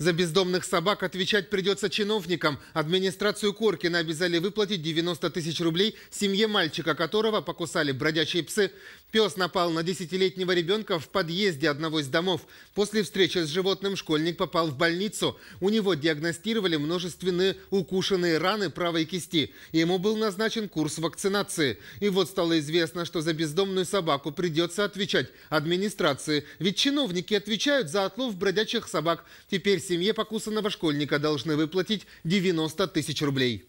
За бездомных собак отвечать придется чиновникам. Администрацию Коркина обязали выплатить 90 тысяч рублей семье мальчика, которого покусали бродячие псы. Пес напал на десятилетнего ребенка в подъезде одного из домов. После встречи с животным школьник попал в больницу. У него диагностировали множественные укушенные раны правой кисти. Ему был назначен курс вакцинации. И вот стало известно, что за бездомную собаку придется отвечать администрации. Ведь чиновники отвечают за отлов бродячих собак. Теперь семье покусанного школьника должны выплатить 90 тысяч рублей.